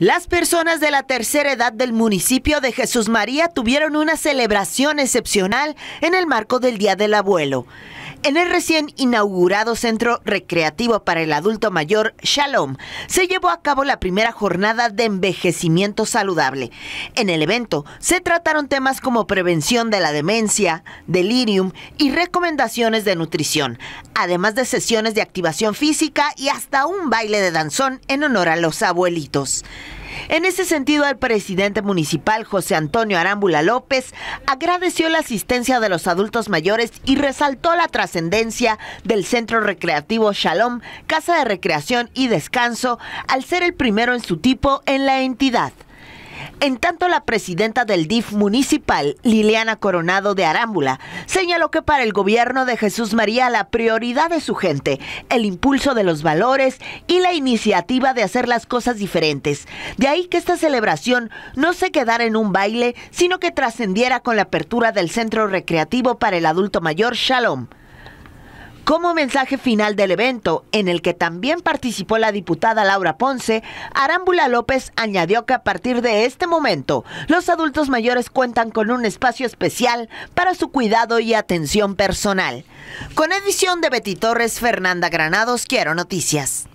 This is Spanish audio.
Las personas de la tercera edad del municipio de Jesús María tuvieron una celebración excepcional en el marco del Día del Abuelo. En el recién inaugurado Centro Recreativo para el Adulto Mayor Shalom se llevó a cabo la primera jornada de envejecimiento saludable. En el evento se trataron temas como prevención de la demencia, delirium y recomendaciones de nutrición, además de sesiones de activación física y hasta un baile de danzón en honor a los abuelitos. En ese sentido, el presidente municipal José Antonio Arámbula López agradeció la asistencia de los adultos mayores y resaltó la trascendencia del Centro Recreativo Shalom, Casa de Recreación y Descanso, al ser el primero en su tipo en la entidad. En tanto, la presidenta del DIF municipal, Liliana Coronado de Arámbula, señaló que para el gobierno de Jesús María la prioridad de su gente, el impulso de los valores y la iniciativa de hacer las cosas diferentes. De ahí que esta celebración no se quedara en un baile, sino que trascendiera con la apertura del centro recreativo para el adulto mayor Shalom. Como mensaje final del evento, en el que también participó la diputada Laura Ponce, Arámbula López añadió que a partir de este momento, los adultos mayores cuentan con un espacio especial para su cuidado y atención personal. Con edición de Betty Torres, Fernanda Granados, Quiero Noticias.